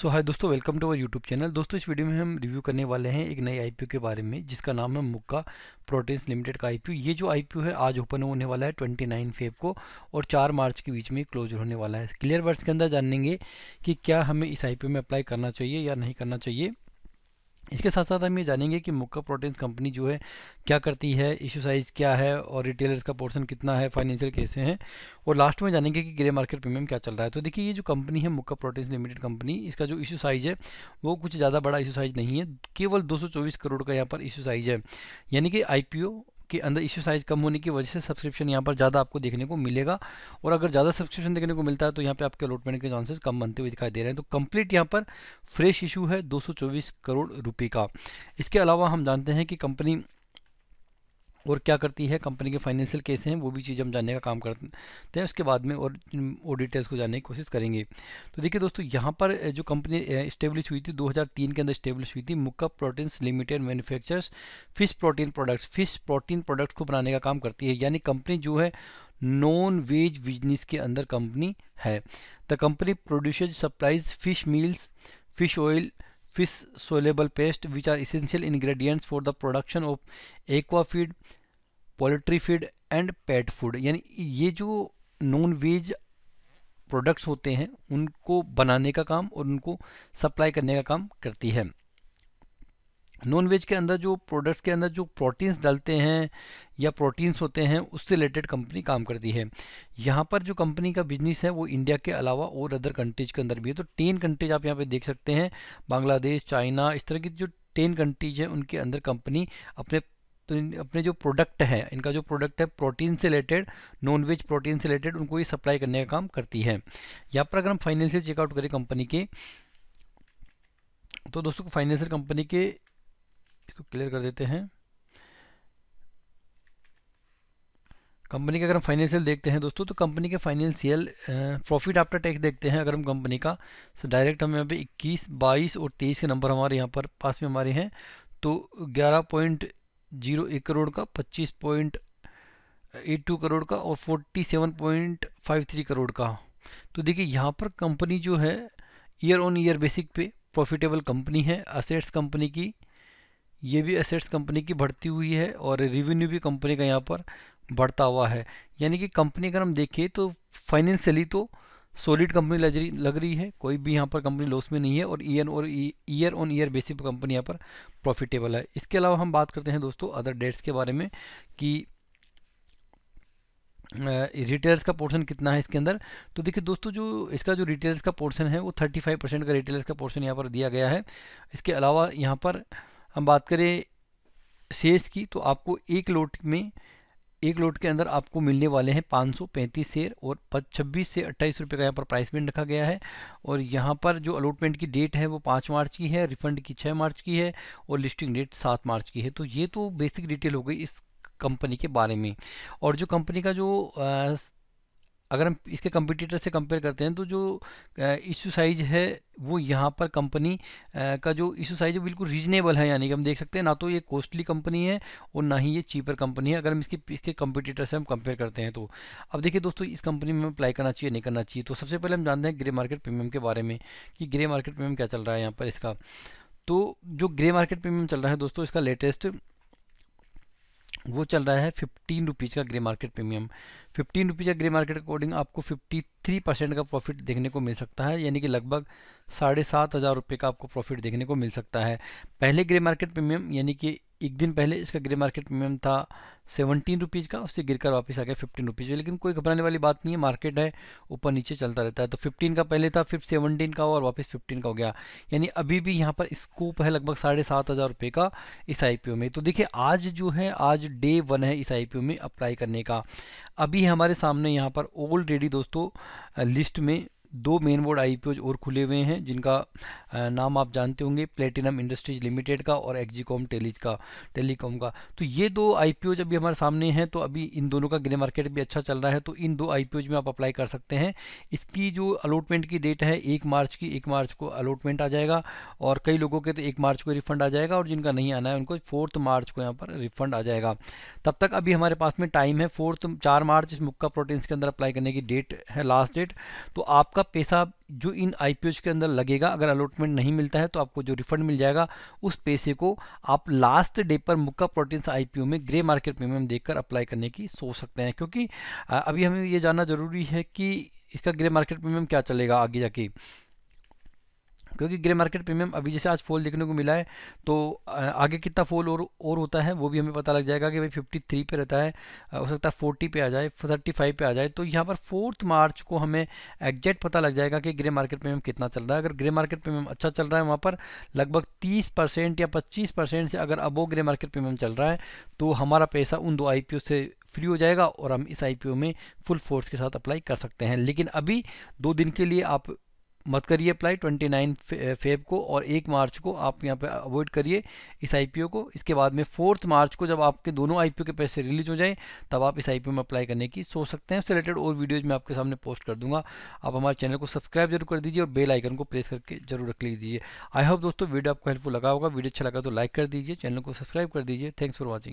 सो hi दोस्तों welcome to our YouTube channel दोस्तों इस वीडियो में हम रिव्यू करने वाले हैं एक नए आईपीओ के बारे में जिसका नाम है मुक्का प्रोटीन्स लिमिटेड का आईपीओ ये जो आईपीओ है आज ओपन होने वाला है 29 फेब को और 4 मार्च के बीच में क्लोज होने वाला है क्लियर वर्ड्स के अंदर जानेंगे कि क्या हमें इस आई में अप्लाई करना चाहिए या नहीं करना चाहिए इसके साथ साथ हम ये जानेंगे कि मुक्का प्रोटीन्स कंपनी जो है क्या करती है इशू साइज़ क्या है और रिटेलर्स का पोर्शन कितना है फाइनेंशियल कैसे हैं और लास्ट में जानेंगे कि ग्रे मार्केट प्रीमियम क्या चल रहा है तो देखिए ये जो कंपनी है मुक्का प्रोटीन्स लिमिटेड कंपनी इसका जो इशू साइज़ है वो कुछ ज़्यादा बड़ा इशू साइज़ नहीं है केवल दो करोड़ का यहाँ पर इशू साइज़ है यानी कि आई के अंदर इश्यू साइज कम होने की वजह से सब्सक्रिप्शन यहाँ पर ज़्यादा आपको देखने को मिलेगा और अगर ज़्यादा सब्सक्रिप्शन देखने को मिलता है तो यहाँ पे आपके अलॉटमेंट के चांसेस कम बनते हुए दिखाई दे रहे हैं तो कंप्लीट यहाँ पर फ्रेश इशू है 224 करोड़ रुपये का इसके अलावा हम जानते हैं कि कंपनी और क्या करती है कंपनी के फाइनेंशियल केस हैं वो भी चीज़ हम जानने का काम करते हैं उसके बाद में और और डिटेल्स को जानने की कोशिश करेंगे तो देखिए दोस्तों यहाँ पर जो कंपनी स्टेब्लिश हुई थी 2003 के अंदर स्टेब्लिश हुई थी Mukka proteins limited manufactures fish protein products fish protein products को बनाने का काम करती है यानी कंपनी जो है नॉन वेज बिजनेस के अंदर कंपनी है the company produce supplies fish meals fish oil fish soluble paste which are essential ingredients for the production of aquafeed poultry feed and pet food यानी ये जो नॉन वेज प्रोडक्ट्स होते हैं उनको बनाने का काम और उनको सप्लाई करने का काम करती है नॉन वेज के अंदर जो प्रोडक्ट्स के अंदर जो प्रोटीन्स डालते हैं या प्रोटीन्स होते हैं उससे रिलेटेड कंपनी काम करती है यहाँ पर जो कंपनी का बिजनेस है वो इंडिया के अलावा और अदर कंट्रीज के अंदर भी है तो टेन कंट्रीज आप यहाँ पे देख सकते हैं बांग्लादेश चाइना इस तरह की जो टेन कंट्रीज हैं उनके अंदर कंपनी अपने तो अपने जो प्रोडक्ट है इनका जो प्रोडक्ट है प्रोटीन से रिलेटेड नॉन वेज प्रोटीन से रिलेटेड उनको ये सप्लाई करने का काम करती है यहाँ पर अगर हम फाइनेंशियल चेकआउट करें कंपनी के तो दोस्तों फाइनेंशियल कंपनी के इसको क्लियर कर देते हैं कंपनी के अगर हम फाइनेंशियल देखते हैं दोस्तों तो कंपनी के फाइनेंशियल प्रॉफिट आफ्टर टैक्स देखते हैं अगर हम कंपनी का तो डायरेक्ट हम यहाँ पे 21, 22 और 23 के नंबर हमारे यहाँ पर पास में हमारे हैं तो 11 पॉइंट जीरो एक करोड़ का पच्चीस पॉइंट एट टू करोड़ का और forty seven point five three crore का तो देखिए यहाँ पर कंपनी जो है ईयर ऑन ईयर बेसिक पे प्रॉफिटेबल कंपनी है असेट्स कंपनी की ये भी असेट्स कंपनी की बढ़ती हुई है और रिवेन्यू भी कंपनी का यहाँ पर बढ़ता हुआ है यानी कि कंपनी अगर हम देखें तो फाइनेंशियली तो सॉलिड कंपनी लग रही है कोई भी यहाँ पर कंपनी लॉस में नहीं है और ईयर और ईयर ऑन ईयर बेसिस पर कंपनी यहाँ पर प्रॉफिटेबल है इसके अलावा हम बात करते हैं दोस्तों अदर डेट्स के बारे में कि रिटेलर्स का पोर्शन कितना है इसके अंदर तो देखिए दोस्तों जो इसका जो रिटेलर्स का पोर्शन है वो 35 परसेंट का रिटेलर्स का पोर्शन यहाँ पर दिया गया है इसके अलावा यहाँ पर हम बात करें सेल्स की तो आपको एक लोट में एक लोट के अंदर आपको मिलने वाले हैं 535 शेयर और छब्बीस से अट्ठाईस रुपये का यहाँ पर प्राइस बैंड रखा गया है और यहाँ पर जो अलॉटमेंट की डेट है वो पाँच मार्च की है रिफंड की छः मार्च की है और लिस्टिंग डेट सात मार्च की है तो ये तो बेसिक डिटेल हो गई इस कंपनी के बारे में और जो कंपनी का जो अगर हम इसके कंपटीटर से कंपेयर करते हैं तो जो इशू साइज़ है वो यहाँ पर कंपनी का जो इशू साइज़ है बिल्कुल रीजनेबल है यानी कि हम देख सकते हैं ना तो ये कॉस्टली कंपनी है और ना ही ये चीपर कंपनी है अगर हम इसके इसके कंपटीटर से हम कंपेयर करते हैं तो अब देखिए दोस्तों इस कंपनी में अप्लाई करना चाहिए नहीं करना चाहिए तो सबसे पहले हम जानते हैं ग्रे मार्केट प्रीमियम के बारे में कि ग्रे मार्केट प्रीमियम क्या चल रहा है यहाँ पर इसका तो जो ग्रे मार्केट प्रीमियम चल रहा है दोस्तों इसका लेटेस्ट वो चल रहा है फिफ्टीन रुपीज़ का grey market premium fifteen rupees grey market के अकॉर्डिंग आपको फिफ्टी थ्री परसेंट का प्रॉफिट देखने को मिल सकता है यानी कि लगभग साढ़े सात हज़ार रुपये का आपको प्रॉफिट देखने को मिल सकता है पहले ग्रे मार्केट प्रीमियम यानी कि एक दिन पहले इसका ग्रे मार्केट प्रीमियम था सेवनटीन रुपीज़ का उससे गिर कर वापस आ गया फिफ्टीन रुपीज़ लेकिन कोई घबराने वाली बात नहीं है मार्केट है ऊपर नीचे चलता रहता है तो फिफ्टीन का पहले था फिर सेवनटीन का और वापस फिफ्टीन का हो गया यानी अभी भी यहाँ पर स्कोप है लगभग साढ़े सात हज़ार रुपये का इस आई में तो देखिए आज जो है आज डे वन है इस आई में अप्लाई करने का अभी भी हमारे सामने यहाँ पर ऑलरेडी दोस्तों लिस्ट में दो मेन बोर्ड आई और खुले हुए हैं जिनका नाम आप जानते होंगे प्लेटिनम इंडस्ट्रीज लिमिटेड का और एक्जीकॉम टेलीज का टेलीकॉम का तो ये दो आई अभी हमारे सामने हैं तो अभी इन दोनों का ग्रे मार्केट भी अच्छा चल रहा है तो इन दो आई में आप अप्लाई कर सकते हैं इसकी जो अलॉटमेंट की डेट है एक मार्च की एक मार्च को अलॉटमेंट आ जाएगा और कई लोगों के तो एक मार्च को रिफंड आ जाएगा और जिनका नहीं आना है उनको फोर्थ मार्च को यहाँ पर रिफंड आ जाएगा तब तक अभी हमारे पास में टाइम है फोर्थ चार मार्च इस मुक्का प्रोटीन्स के अंदर अप्लाई करने की डेट है लास्ट डेट तो आपका आपका पैसा जो इन आई के अंदर लगेगा अगर अलॉटमेंट नहीं मिलता है तो आपको जो रिफंड मिल जाएगा उस पैसे को आप लास्ट डे पर मुक्का प्रोटीन्स आई में ग्रे मार्केट प्रीमियम देखकर अप्लाई करने की सोच सकते हैं क्योंकि अभी हमें ये जानना ज़रूरी है कि इसका ग्रे मार्केट प्रीमियम क्या चलेगा आगे जाके क्योंकि ग्रे मार्केट प्रीमियम अभी जैसे आज फॉल देखने को मिला है तो आगे कितना फॉल और और होता है वो भी हमें पता लग जाएगा कि भाई 53 पे रहता है हो सकता है 40 पे आ जाए 35 पे आ जाए तो यहाँ पर फोर्थ मार्च को हमें एग्जैक्ट पता लग जाएगा कि ग्रे मार्केट प्रीमियम कितना चल रहा है अगर ग्रे मार्केट प्रीमियम अच्छा चल रहा है वहाँ पर लगभग तीस या पच्चीस से अगर अबो ग्रे मार्केट प्रीमियम चल रहा है तो हमारा पैसा उन दो आई से फ्री हो जाएगा और हम इस आई में फुल फोर्स के साथ अप्लाई कर सकते हैं लेकिन अभी दो दिन के लिए आप मत करिए अप्लाई 29 फेब को और एक मार्च को आप यहाँ पे अवॉइड करिए इस आईपीओ को इसके बाद में फोर्थ मार्च को जब आपके दोनों आईपीओ के पैसे रिलीज हो जाएं तब आप इस आईपीओ में अप्लाई करने की सोच सकते हैं उससे रिलेटेड और वीडियोज मैं आपके सामने पोस्ट कर दूंगा आप हमारे चैनल को सब्सक्राइब जरूर कर दीजिए और बेल आइकन को प्रेस करके जरूर रख लीजिए आई होप दोस्तों वीडियो आपको हेल्पफुल लगा होगा वीडियो अच्छा लगा तो लाइक कर दीजिए चैनल को सब्सक्राइब कर दीजिए थैंक्स फॉर वॉचिंग